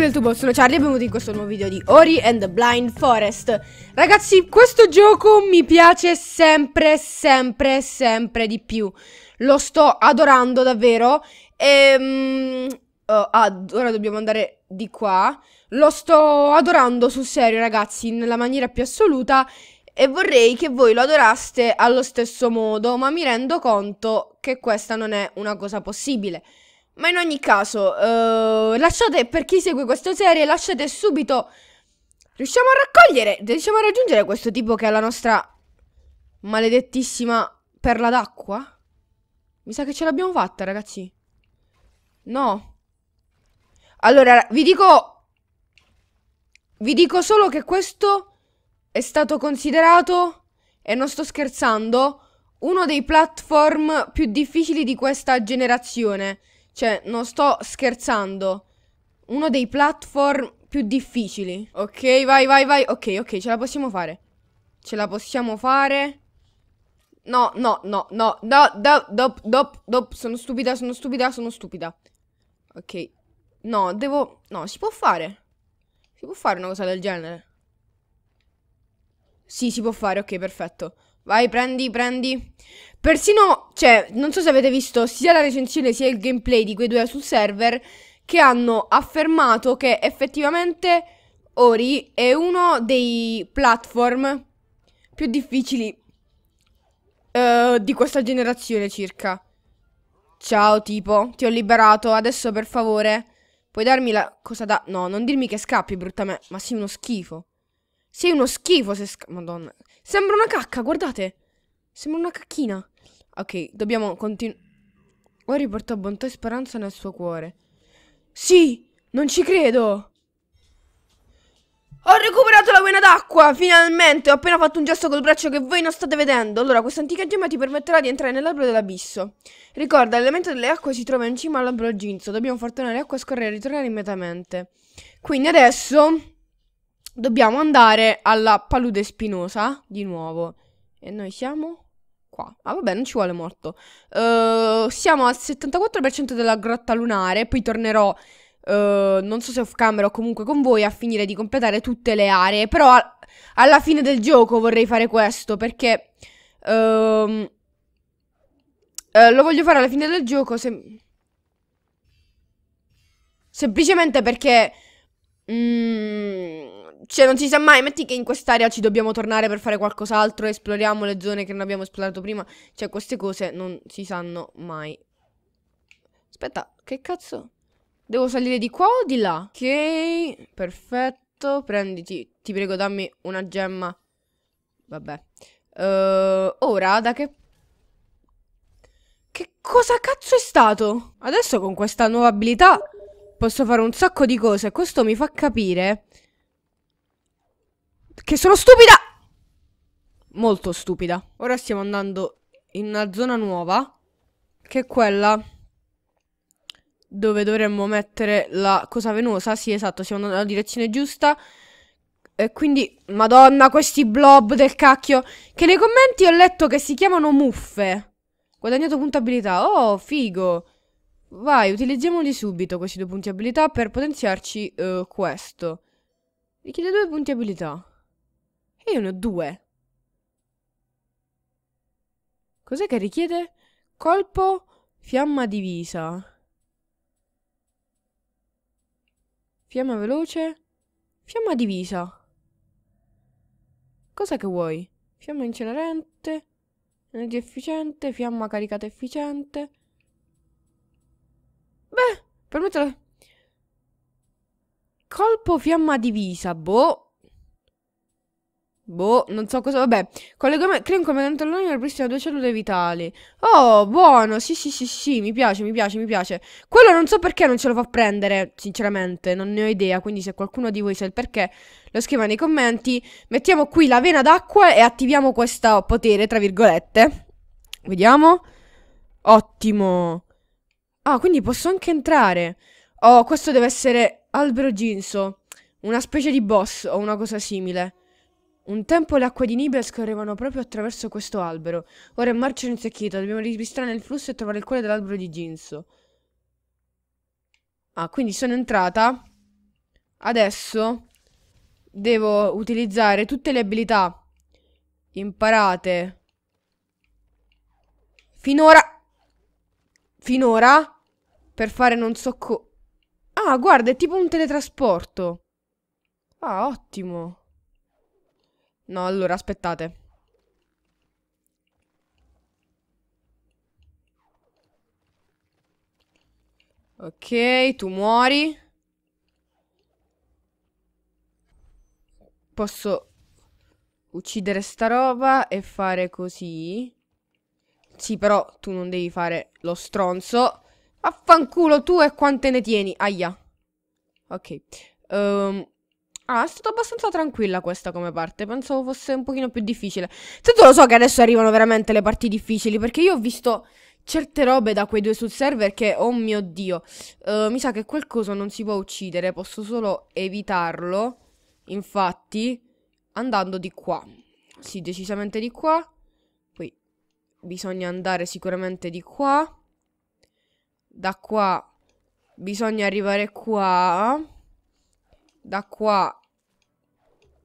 Benvenuti nel tubo, sono Charlie e benvenuti in questo nuovo video di Ori and the Blind Forest Ragazzi, questo gioco mi piace sempre, sempre, sempre di più Lo sto adorando davvero E... Ehm, oh, ah, ora dobbiamo andare di qua Lo sto adorando sul serio ragazzi, nella maniera più assoluta e vorrei che voi lo adoraste allo stesso modo, ma mi rendo conto che questa non è una cosa possibile. Ma in ogni caso, uh, lasciate, per chi segue questa serie, lasciate subito... Riusciamo a raccogliere, riusciamo a raggiungere questo tipo che è la nostra maledettissima perla d'acqua? Mi sa che ce l'abbiamo fatta, ragazzi. No. Allora, vi dico... Vi dico solo che questo è stato considerato, e non sto scherzando, uno dei platform più difficili di questa generazione. Cioè, non sto scherzando. Uno dei platform più difficili. Ok, vai, vai, vai. Ok, ok, ce la possiamo fare. Ce la possiamo fare. No, no, no, no, no, no, dop, dop, dop, sono stupida, sono stupida, sono stupida. Ok. No, devo... No, si può fare. Si può fare una cosa del genere. Sì, si può fare, ok, perfetto. Vai, prendi, prendi. Persino, cioè, non so se avete visto sia la recensione sia il gameplay di quei due sul server che hanno affermato che effettivamente Ori è uno dei platform più difficili uh, di questa generazione circa. Ciao tipo, ti ho liberato, adesso per favore puoi darmi la cosa da... No, non dirmi che scappi brutta me, ma sei uno schifo. Sei uno schifo se scappi... Madonna. Sembra una cacca, guardate. Sembra una cacchina. Ok, dobbiamo continuare. Ori portò bontà e speranza nel suo cuore. Sì, non ci credo. Ho recuperato la vena d'acqua, finalmente. Ho appena fatto un gesto col braccio che voi non state vedendo. Allora, questa antica gemma ti permetterà di entrare nell'albero dell'abisso. Ricorda, l'elemento delle acque si trova in cima all'albero ginzo. Dobbiamo far tornare l'acqua a scorrere e ritornare immediatamente. Quindi adesso dobbiamo andare alla palude spinosa di nuovo. E noi siamo qua. Ah vabbè, non ci vuole molto. Uh, eh, siamo al 74% della grotta lunare, poi tornerò... Uh, non so se off camera o comunque con voi a finire di completare tutte le aree. Però a- alla fine del gioco vorrei fare questo perché uh, uh, lo voglio fare alla fine del gioco. Se- semplicemente perché. Mm, cioè, non si sa mai. Metti che in quest'area ci dobbiamo tornare per fare qualcos'altro. Esploriamo le zone che non abbiamo esplorato prima. Cioè, queste cose non si sanno mai. Aspetta, che cazzo? Devo salire di qua o di là? Ok, perfetto. Prenditi, ti prego, dammi una gemma. Vabbè. Uh, ora, da che... Che cosa cazzo è stato? Adesso con questa nuova abilità posso fare un sacco di cose. Questo mi fa capire che sono stupida! Molto stupida. Ora stiamo andando in una zona nuova, che è quella dove dovremmo mettere la cosa venosa. Sì, esatto, stiamo andando nella direzione giusta. E quindi, madonna, questi blob del cacchio. Che nei commenti ho letto che si chiamano muffe. Guadagnato punto abilità. Oh, figo. Vai, utilizziamoli subito questi due punti abilità per potenziarci uh, questo. Richiede due punti abilità. E io ne ho due. Cos'è che richiede? Colpo, fiamma divisa. Fiamma veloce, fiamma divisa. Cos'è che vuoi? Fiamma incenerente, energia efficiente, fiamma caricata efficiente. Beh, per Colpo fiamma divisa, boh. Boh, non so cosa. Vabbè, con le gomme. Crea un comandante online ripristina due cellule vitali. Oh, buono. Sì, sì, sì, sì. Mi piace, mi piace, mi piace. Quello non so perché non ce lo fa prendere. Sinceramente, non ne ho idea. Quindi, se qualcuno di voi sa il perché, lo scriva nei commenti. Mettiamo qui la vena d'acqua e attiviamo questo potere, tra virgolette. Vediamo. Ottimo. Ah, quindi posso anche entrare. Oh, questo deve essere albero ginso. Una specie di boss o una cosa simile. Un tempo le acque di Nibel scorrevano proprio attraverso questo albero. Ora è marcio insecchito, dobbiamo ripistrare il flusso e trovare il cuore dell'albero di Ginso. Ah, quindi sono entrata. Adesso devo utilizzare tutte le abilità imparate finora finora per fare non so co... Ah, guarda, è tipo un teletrasporto. Ah, ottimo. No, allora, aspettate. Ok, tu muori. Posso uccidere sta roba e fare così. Sì, però tu non devi fare lo stronzo. Affanculo, tu e quante ne tieni. Aia. Ok. Um, Ah, è stata abbastanza tranquilla questa come parte, pensavo fosse un pochino più difficile. Tanto lo so che adesso arrivano veramente le parti difficili, perché io ho visto certe robe da quei due sul server che, oh mio Dio, uh, mi sa che qualcosa non si può uccidere, posso solo evitarlo, infatti, andando di qua. Sì, decisamente di qua. Poi bisogna andare sicuramente di qua. Da qua bisogna arrivare qua. Da qua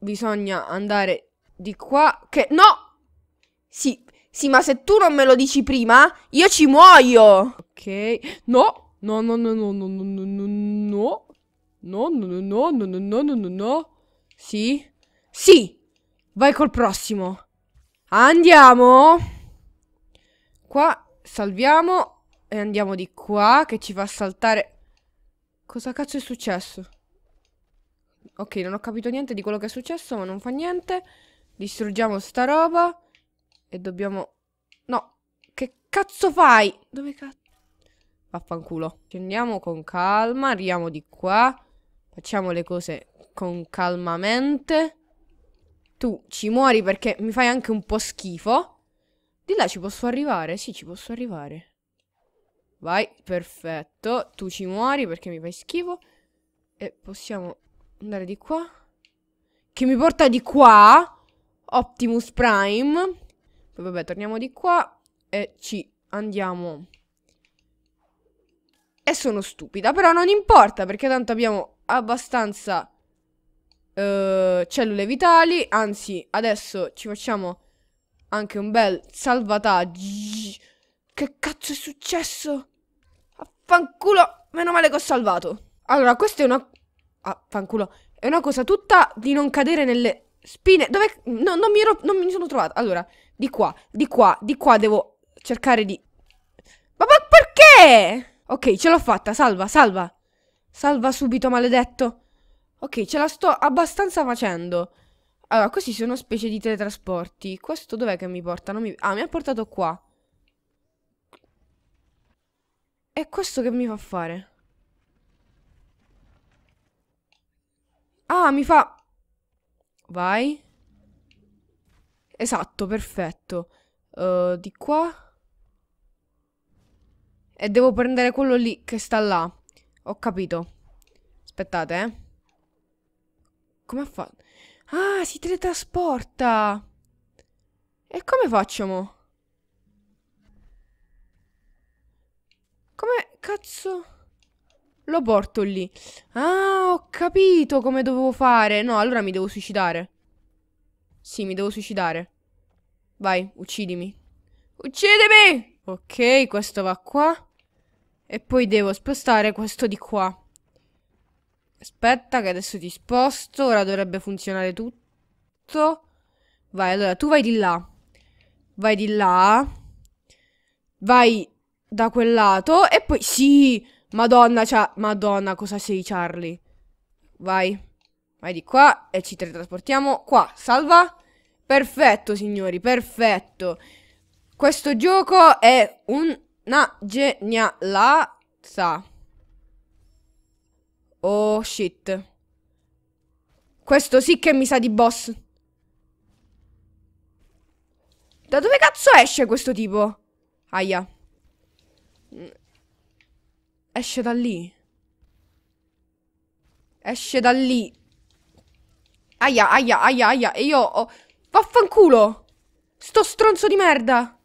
bisogna andare di qua. Che... No! Sì, sì, ma se tu non me lo dici prima, io ci muoio! Ok, no, no, no, no, no, no, no, no, no, no. No, no, no, no, no, no, no, no, no. no. Sì? Sì! Vai col prossimo. Andiamo! Qua salviamo e andiamo di qua che ci fa saltare... Cosa cazzo è successo? Ok, non ho capito niente di quello che è successo, ma non fa niente. Distruggiamo sta roba. E dobbiamo... No, che cazzo fai? Dove cazzo? Vaffanculo. Scendiamo con calma, arriviamo di qua. Facciamo le cose con calmamente. Tu ci muori perché mi fai anche un po' schifo. Di là ci posso arrivare? Sì, ci posso arrivare. Vai, perfetto. Tu ci muori perché mi fai schifo. E possiamo andare di qua. Che mi porta di qua. Optimus Prime. vabbè, torniamo di qua e ci andiamo. E sono stupida, però non importa perché tanto abbiamo abbastanza uh, cellule vitali. Anzi, adesso ci facciamo anche un bel salvataggio. Che cazzo è successo? Affanculo, meno male che ho salvato. Allora, questa è una Ah, fanculo. È una cosa tutta di non cadere nelle spine. Dove... No, non, mi ero... non mi sono trovata. Allora, di qua, di qua, di qua devo cercare di... Ma, ma perché? Ok, ce l'ho fatta. Salva, salva. Salva subito, maledetto. Ok, ce la sto abbastanza facendo. Allora, questi sono specie di teletrasporti. Questo dov'è che mi porta? Mi... Ah, mi ha portato qua. E questo che mi fa fare. Ah, mi fa... Vai. Esatto, perfetto. Uh, di qua. E devo prendere quello lì che sta là. Ho capito. Aspettate, eh. Come ha fatto? Ah, si teletrasporta. E come facciamo? Come cazzo... Lo porto lì. Ah, ho capito come dovevo fare. No, allora mi devo suicidare. Sì, mi devo suicidare. Vai, uccidimi. Uccidimi! Ok, questo va qua. E poi devo spostare questo di qua. Aspetta che adesso ti sposto. Ora dovrebbe funzionare tutto. Vai, allora, tu vai di là. Vai di là. Vai da quel lato. E poi... Sì! Madonna, cia- Madonna, cosa sei Charlie? Vai. Vai di qua e ci teletrasportiamo qua. Salva. Perfetto, signori, perfetto. Questo gioco è una genialazza. Oh shit. Questo sì che mi sa di boss. Da dove cazzo esce questo tipo? Aia. Esce da lì. Esce da lì. Aia, aia, aia, aia. E io ho... Vaffanculo! Sto stronzo di merda!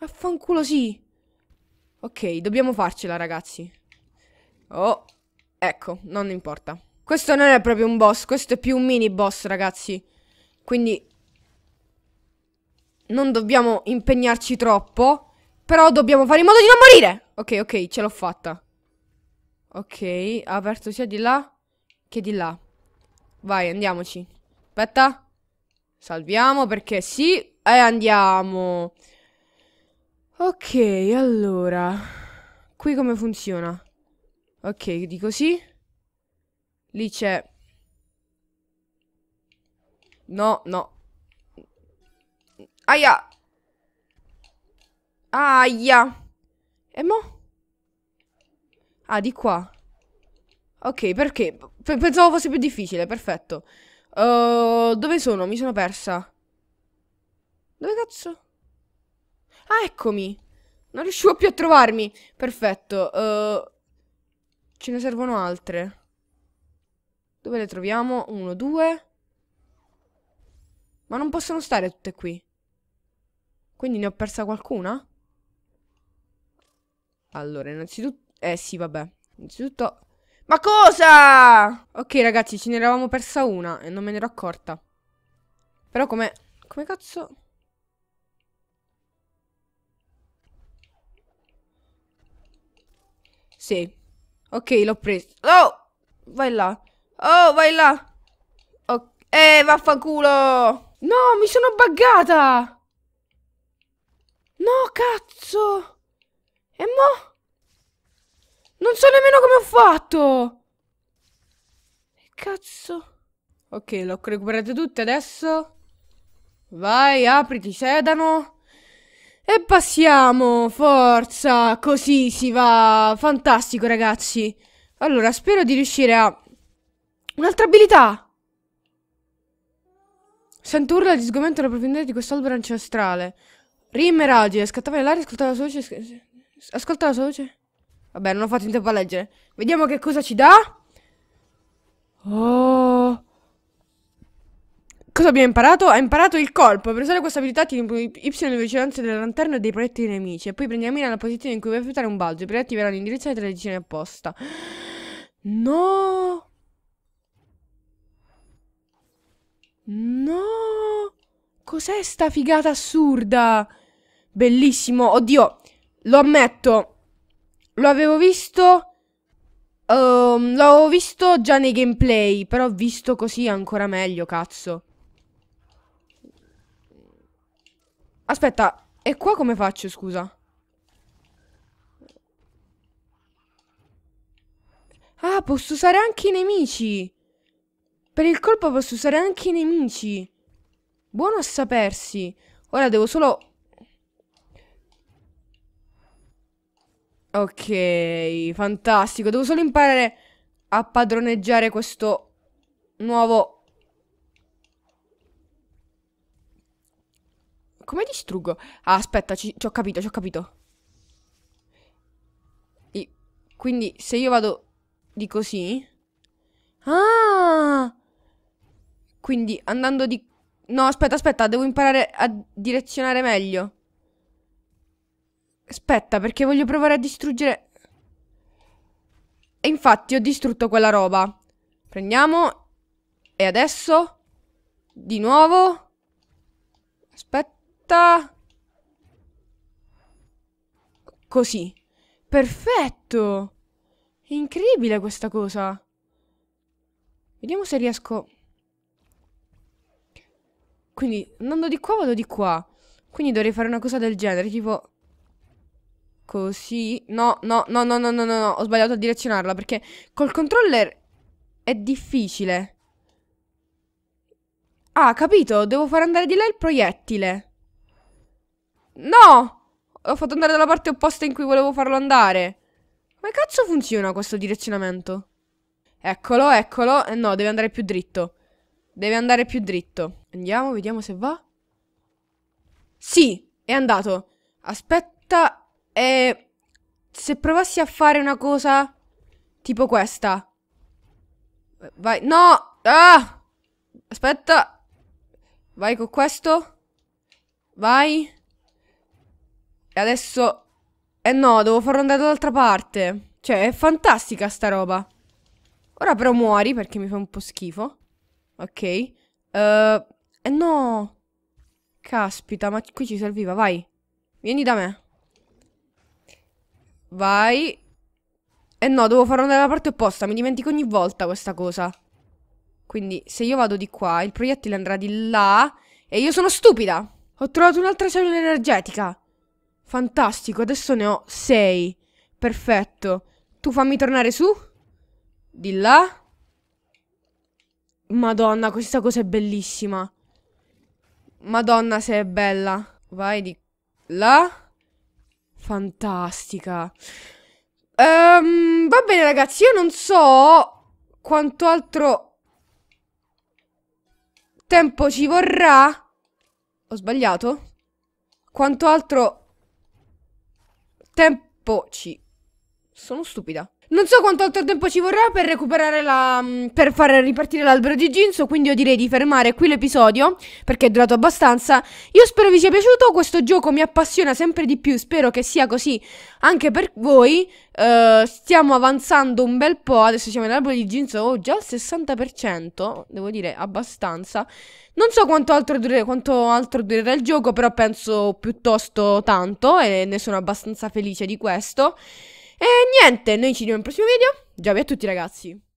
Vaffanculo, sì. Ok, dobbiamo farcela, ragazzi. Oh, ecco, non importa. Questo non è proprio un boss, questo è più un mini boss, ragazzi. Quindi... Non dobbiamo impegnarci troppo. Però dobbiamo fare in modo di non morire. Ok, ok, ce l'ho fatta. Ok, ha aperto sia di là che di là. Vai, andiamoci. Aspetta. Salviamo perché sì. E eh, andiamo. Ok, allora. Qui come funziona? Ok, di così. Lì c'è... No, no. Aia! Aia. E mo? Ah, di qua. Ok, perché? P pensavo fosse più difficile, perfetto. Uh, dove sono? Mi sono persa. Dove cazzo? Ah, eccomi. Non riuscivo più a trovarmi. Perfetto. Uh, ce ne servono altre. Dove le troviamo? Uno, due. Ma non possono stare tutte qui. Quindi ne ho persa qualcuna? Allora, innanzitutto... Eh sì, vabbè. Innanzitutto... Ma cosa? Ok, ragazzi, ce ne eravamo persa una e non me ne ero accorta. Però come... Come cazzo... Sì. Ok, l'ho preso. Oh! Vai là. Oh, vai là. Oh. Eh, vaffanculo. No, mi sono buggata. No, cazzo. E mo? Non so nemmeno come ho fatto! Che cazzo? Ok, l'ho recuperate tutte adesso. Vai, apriti, sedano. E passiamo, forza, così si va. Fantastico, ragazzi. Allora, spero di riuscire a... Un'altra abilità! Sento urla di sgomento alla profondità di quest'albero ancestrale. Rim scattava nell'aria ascoltava la sua voce... Ascolta la sua voce. Vabbè, non ho fatto in tempo a leggere. Vediamo che cosa ci dà. Oh. Cosa abbiamo imparato? Ha imparato il colpo. Per usare questa abilità ti Y le vicinanze delle lanterne e dei proiettili nemici. E poi prendi la mira la posizione in cui vuoi effettuare un balzo. I proiettili verranno indirizzati tra le vicine apposta. No! No! Cos'è sta figata assurda? Bellissimo. Oddio. Lo ammetto. Lo avevo visto... Um, ehm, l'avevo visto già nei gameplay, però visto così è ancora meglio, cazzo. Aspetta, e qua come faccio, scusa? Ah, posso usare anche i nemici. Per il colpo posso usare anche i nemici. Buono a sapersi. Ora devo solo Ok, fantastico. Devo solo imparare a padroneggiare questo nuovo... Come distruggo? Ah, aspetta, ci, ci ho capito, ci ho capito. E quindi se io vado di così... Ah! Quindi andando di... No, aspetta, aspetta, devo imparare a direzionare meglio. Aspetta, perché voglio provare a distruggere... E infatti ho distrutto quella roba. Prendiamo. E adesso? Di nuovo? Aspetta. Così. Perfetto. È incredibile questa cosa. Vediamo se riesco... Quindi, andando di qua, vado di qua. Quindi dovrei fare una cosa del genere, tipo... Così. No, no, no, no, no, no, no, no. Ho sbagliato a direzionarla perché col controller è difficile. Ah, capito. Devo far andare di là il proiettile. No! L'ho fatto andare dalla parte opposta in cui volevo farlo andare. Come cazzo funziona questo direzionamento? Eccolo, eccolo. Eh, no, deve andare più dritto. Deve andare più dritto. Andiamo, vediamo se va. Sì, è andato. Aspetta e se provassi a fare una cosa tipo questa. Vai, no! Ah! Aspetta. Vai con questo. Vai. E adesso... Eh no, devo farlo andare dall'altra parte. Cioè, è fantastica sta roba. Ora però muori perché mi fa un po' schifo. Ok. Uh, eh no. Caspita, ma qui ci serviva, vai. Vieni da me. Vai. Eh no, devo farlo dalla parte opposta. Mi dimentico ogni volta questa cosa. Quindi se io vado di qua, il proiettile andrà di là. E io sono stupida. Ho trovato un'altra cellula energetica. Fantastico, adesso ne ho sei. Perfetto. Tu fammi tornare su. Di là. Madonna, questa cosa è bellissima. Madonna, se è bella. Vai di là. Fantastica. Um, va bene ragazzi, io non so quanto altro tempo ci vorrà. Ho sbagliato? Quanto altro tempo ci... Sono stupida. Non so quanto altro tempo ci vorrà per recuperare la... Mm, per far ripartire l'albero di Ginzo, quindi io direi di fermare qui l'episodio, perché è durato abbastanza. Io spero vi sia piaciuto, questo gioco mi appassiona sempre di più, spero che sia così anche per voi. Uh, stiamo avanzando un bel po', adesso siamo nell'albero di Ginzo, oh, già al 60%, devo dire abbastanza. Non so quanto altro, durerà, quanto altro durerà il gioco, però penso piuttosto tanto e ne sono abbastanza felice di questo. E niente, noi ci vediamo al prossimo video. Ciao a tutti ragazzi.